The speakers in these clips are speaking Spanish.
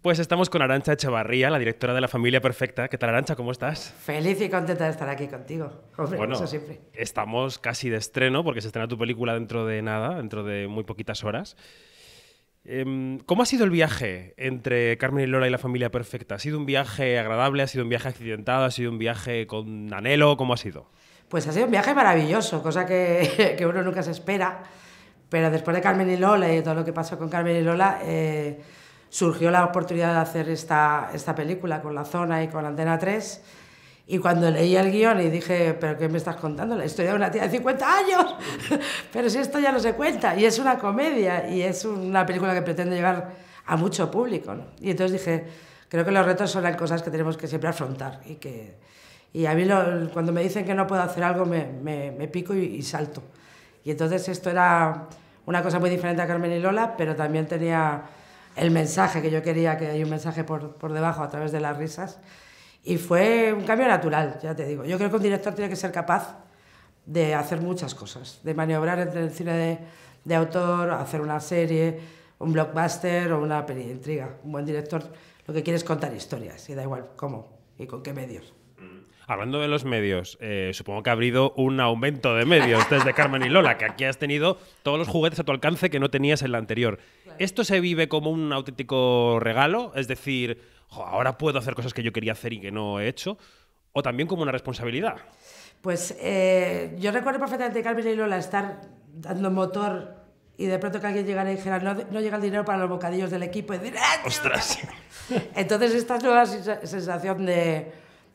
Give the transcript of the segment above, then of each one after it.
Pues estamos con Arancha Echevarría, la directora de La Familia Perfecta. ¿Qué tal, Arancha? ¿Cómo estás? Feliz y contenta de estar aquí contigo. bueno, eso siempre. Estamos casi de estreno, porque se estrena tu película dentro de nada, dentro de muy poquitas horas. Em, ¿Cómo ha sido el viaje entre Carmen y Lola y la familia perfecta? ¿Ha sido un viaje agradable? ¿Ha sido un viaje accidentado? ¿Ha sido un viaje con anhelo? ¿Cómo ha sido? Pues ha sido un viaje maravilloso, cosa que, que uno nunca se espera. Pero después de Carmen y Lola y todo lo que pasó con Carmen y Lola, eh, surgió la oportunidad de hacer esta, esta película con La Zona y con Antena 3. Y cuando leí el guión y dije, ¿pero qué me estás contando? La historia de una tía de 50 años. Pero si esto ya no se cuenta. Y es una comedia y es una película que pretende llegar a mucho público. Y entonces dije, creo que los retos son las cosas que tenemos que siempre afrontar. Y, que, y a mí cuando me dicen que no puedo hacer algo, me, me, pico y salto. Y entonces esto era una cosa muy diferente a Carmen y Lola, pero también tenía el mensaje que yo quería, que hay un mensaje por, debajo a través de las risas. Y fue un cambio natural, ya te digo. Yo creo que un director tiene que ser capaz de hacer muchas cosas, de maniobrar entre el cine de, autor, hacer una serie, un blockbuster o una peli intriga. Un buen director lo que quiere es contar historias, y da igual cómo y con qué medios. Hablando de los medios, eh, supongo que ha habido un aumento de medios desde Carmen y Lola, que aquí has tenido todos los juguetes a tu alcance que no tenías en la anterior. ¿Esto se vive como un auténtico regalo? Es decir, ahora puedo hacer cosas que yo quería hacer y que no he hecho. ¿O también como una responsabilidad? Pues eh, yo recuerdo perfectamente Carmen y Lola estar dando motor y de pronto que alguien llegara y dijera, no, llega el dinero para los bocadillos del equipo, y decir, ah, ¡ostras! Entonces, esta nueva sensación de,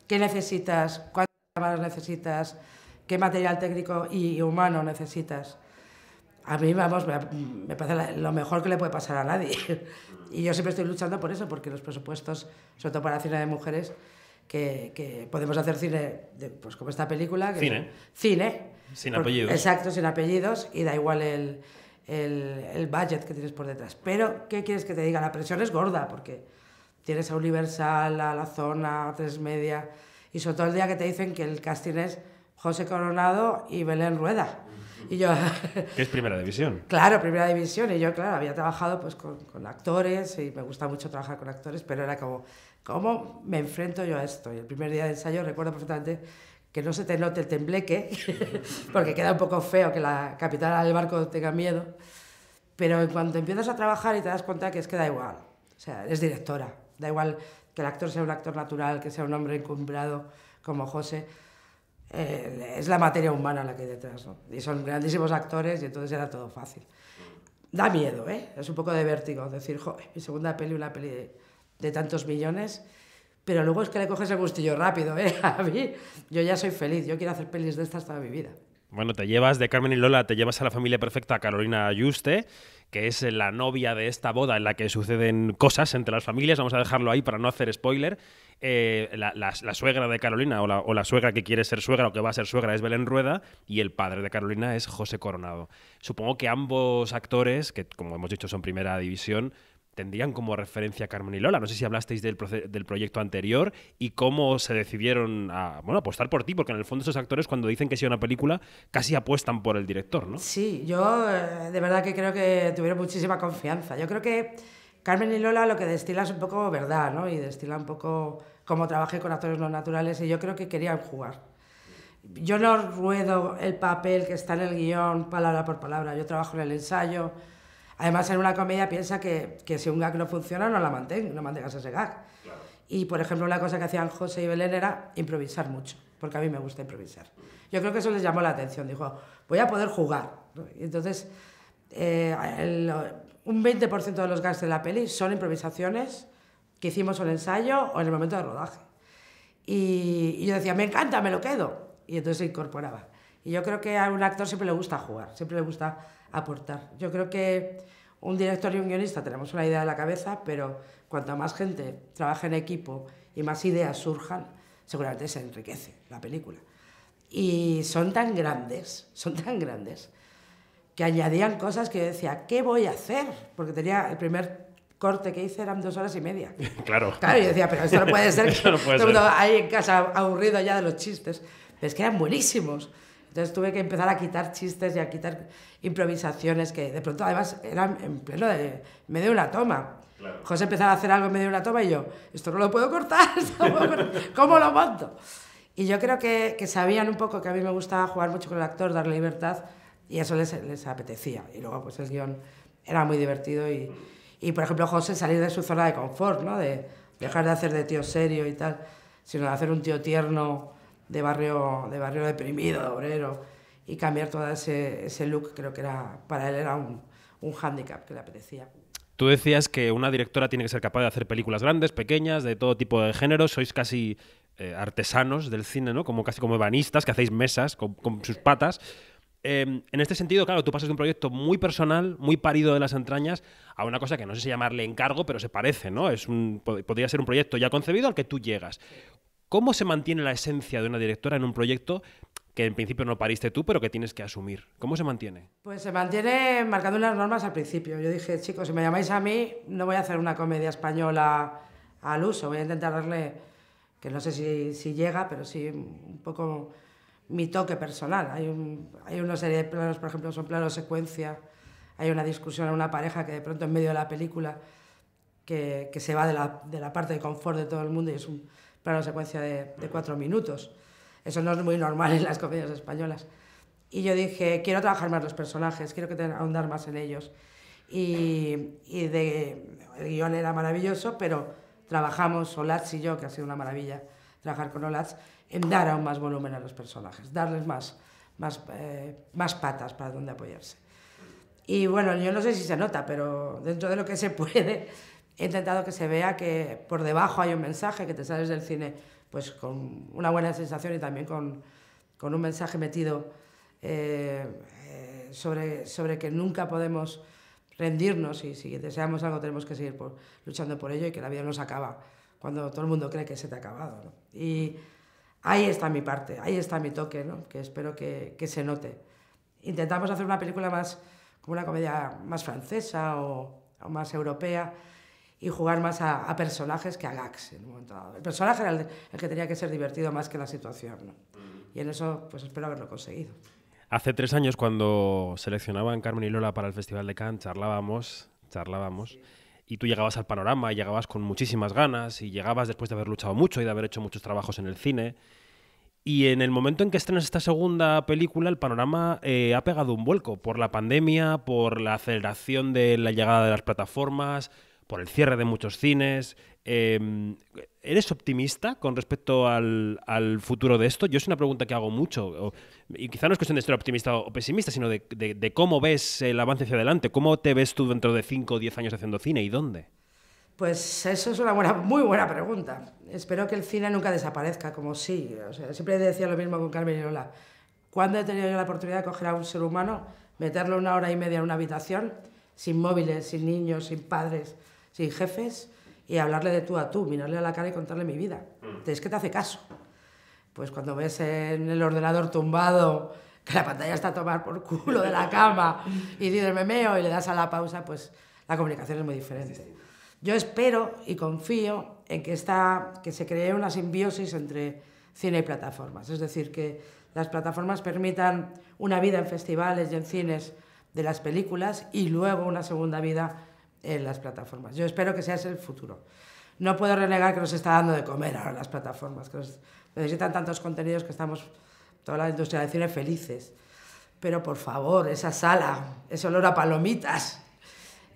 qué necesitas, cuántas cámaras necesitas, qué material técnico y humano necesitas. A mí, vamos, me, parece lo mejor que le puede pasar a nadie. Y yo siempre estoy luchando por eso, porque los presupuestos, sobre todo para cine de mujeres, que, podemos hacer cine, pues como esta película. Que cine. cine. Sin apellidos. Exacto, sin apellidos, y da igual el, el, el budget que tienes por detrás. Pero, ¿qué quieres que te diga? La presión es gorda, porque tienes a Universal, a La Zona, a Tres Media, y sobre todo el día que te dicen que el casting es José Coronado y Belén Rueda. Y yo... ¿Qué es Primera División? Claro, Primera División. Y yo, claro, había trabajado pues, con, actores y me gusta mucho trabajar con actores, pero era como, ¿cómo me enfrento yo a esto? Y el primer día de ensayo recuerdo perfectamente que no se te note el tembleque, porque queda un poco feo que la capitana del barco tenga miedo. Pero en cuanto empiezas a trabajar y te das cuenta que es que da igual. O sea, es directora, Da igual que el actor sea un actor natural, que sea un hombre encumbrado como José, eh, es la materia humana la que hay detrás. Y son grandísimos actores y entonces era todo fácil. Da miedo, ¿eh? es un poco de vértigo decir, joder, mi segunda peli, una peli de, tantos millones, pero luego es que le coges el gustillo rápido. ¿eh? A mí, yo ya soy feliz, yo quiero hacer pelis de estas toda mi vida. Bueno, te llevas de Carmen y Lola, te llevas a la familia perfecta Carolina ayuste que es la novia de esta boda en la que suceden cosas entre las familias. Vamos a dejarlo ahí para no hacer spoiler. Eh, la, suegra de Carolina o la, o la, suegra que quiere ser suegra o que va a ser suegra es Belén Rueda y el padre de Carolina es José Coronado. Supongo que ambos actores, que como hemos dicho son primera división, tendrían como referencia a Carmen y Lola. No sé si hablasteis del, del proyecto anterior y cómo se decidieron a bueno, apostar por ti, porque en el fondo esos actores cuando dicen que sea una película casi apuestan por el director, ¿no? Sí, yo eh, de verdad que creo que tuvieron muchísima confianza. Yo creo que Carmen y Lola lo que destila es un poco verdad, ¿no? Y destila un poco cómo trabajé con actores no naturales y yo creo que querían jugar. Yo no ruedo el papel que está en el guión palabra por palabra, yo trabajo en el ensayo Además, en una comedia piensa que, si un gag no funciona, no la mantén, no mantengas ese gag. Y, por ejemplo, una cosa que hacían José y Belén era improvisar mucho, porque a mí me gusta improvisar. Yo creo que eso les llamó la atención. Dijo, voy a poder jugar. Entonces, eh, un 20% de los gags de la peli son improvisaciones que hicimos en el ensayo o en el momento de rodaje. y yo decía, me encanta, me lo quedo. Y entonces se incorporaba. Y yo creo que a un actor siempre le gusta jugar, siempre le gusta aportar. Yo creo que un director y un guionista tenemos una idea en la cabeza, pero cuanto más gente trabaja en equipo y más ideas surjan, seguramente se enriquece la película. Y son tan grandes, son tan grandes, que añadían cosas que yo decía, ¿qué voy a hacer? Porque tenía el primer corte que hice eran dos horas y media. Claro. Claro, yo decía, pero esto no puede ser. todo ahí en casa aburrido ya de los chistes. Pero es que eran buenísimos. Entonces tuve que empezar a quitar chistes y a quitar improvisaciones que de pronto además eran en pleno de Me medio una toma. José empezaba a hacer algo en medio una toma y yo, esto no lo puedo cortar, ¿cómo lo monto? Y yo creo que, que, sabían un poco que a mí me gustaba jugar mucho con el actor, darle libertad, y eso les, les apetecía. Y luego pues el guión era muy divertido y, y, por ejemplo, José salir de su zona de confort, ¿no? de dejar de hacer de tío serio y tal, sino de hacer un tío tierno de barrio, de barrio deprimido, de obrero, y cambiar todo ese, ese look creo que era, para él era un, un hándicap que le apetecía. Tú decías que una directora tiene que ser capaz de hacer películas grandes, pequeñas, de todo tipo de género. Sois casi eh, artesanos del cine, ¿no? Como casi como ebanistas que hacéis mesas con, sus patas. Em, en este sentido, claro, tú pasas de un proyecto muy personal, muy parido de las entrañas, a una cosa que no sé si llamarle encargo, pero se parece, ¿no? Es un, podría ser un proyecto ya concebido al que tú llegas. ¿Cómo se mantiene la esencia de una directora en un proyecto que en principio no pariste tú, pero que tienes que asumir? ¿Cómo se mantiene? Pues se mantiene marcando unas normas al principio. Yo dije, chicos, si me llamáis a mí, no voy a hacer una comedia española al uso. Voy a intentar darle, que no sé si, llega, pero sí un poco mi toque personal. Hay, hay una serie de planos, por ejemplo, son planos secuencia. Hay una discusión en una pareja que de pronto en medio de la película que, se va de la, de la parte de confort de todo el mundo y es un para una secuencia de, cuatro minutos. Eso no es muy normal en las comedias españolas. Y yo dije, quiero trabajar más los personajes, quiero que te, ahondar más en ellos. Y, el guión era maravilloso, pero trabajamos, Olaz y yo, que ha sido una maravilla trabajar con Olaz en dar aún más volumen a los personajes, darles más, más, eh, más patas para donde apoyarse. Y bueno, yo no sé si se nota, pero dentro de lo que se puede, he intentado que se vea que por debajo hay un mensaje, que te sales del cine pues con una buena sensación y también con, con un mensaje metido eh, eh, sobre, sobre que nunca podemos rendirnos y si deseamos algo tenemos que seguir luchando por ello y que la vida no se acaba cuando todo el mundo cree que se te ha acabado. Y ahí está mi parte, ahí está mi toque, ¿no? que espero que, que, se note. Intentamos hacer una película más como una comedia más francesa o más europea, y jugar más a, personajes que a Gax en un El personaje era el, que tenía que ser divertido más que la situación. Mm. Y en eso pues espero haberlo conseguido. Hace tres años cuando seleccionaban Carmen y Lola para el Festival de Cannes, charlábamos, charlábamos. y tú llegabas al panorama y llegabas con muchísimas ganas y llegabas después de haber luchado mucho y de haber hecho muchos trabajos en el cine. Y en el momento en que estrenas esta segunda película, el panorama eh, ha pegado un vuelco por la pandemia, por la aceleración de la llegada de las plataformas, por el cierre de muchos cines. Em, ¿Eres optimista con respecto al, futuro de esto? Yo es una pregunta que hago mucho, y quizá no es cuestión de ser optimista o pesimista, sino de, cómo ves el avance hacia adelante, cómo te ves tú dentro de 5 o 10 años haciendo cine y dónde. Pues eso es una muy buena pregunta. Espero que el cine nunca desaparezca, como sí. siempre decía lo mismo con Carmen y Lola. ¿Cuándo he tenido la oportunidad de coger a un ser humano, meterlo una hora y media en una habitación, sin móviles, sin niños, sin padres, sin jefes y hablarle de tú a tú, mirarle a la cara y contarle mi vida. Mm. Es que te hace caso. Pues cuando ves en el ordenador tumbado que la pantalla está a tomar por culo de la cama y dices me meo y le das a la pausa, pues la comunicación es muy diferente. Yo espero y confío en que, está, que se cree una simbiosis entre cine y plataformas. Es decir, que las plataformas permitan una vida en festivales y en cines de las películas y luego una segunda vida en las plataformas. Yo espero que sea ese el futuro. No puedo renegar que nos está dando de comer ahora las plataformas, que necesitan tantos contenidos que estamos, toda la industria del cine, felices. Pero por favor, esa sala, ese olor a palomitas,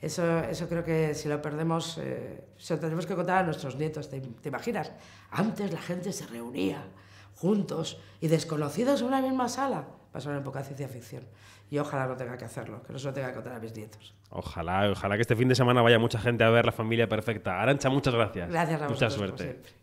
eso, eso creo que si lo perdemos, eh, se lo tendremos que contar a nuestros nietos, ¿te, ¿te, imaginas? Antes la gente se reunía juntos y desconocidos en una misma sala pasar una época de ciencia ficción. Y ojalá no tenga que hacerlo, que no solo tenga que contar a mis nietos. Ojalá, ojalá que este fin de semana vaya mucha gente a ver La Familia Perfecta. Arancha, muchas gracias. Gracias, Mucha suerte.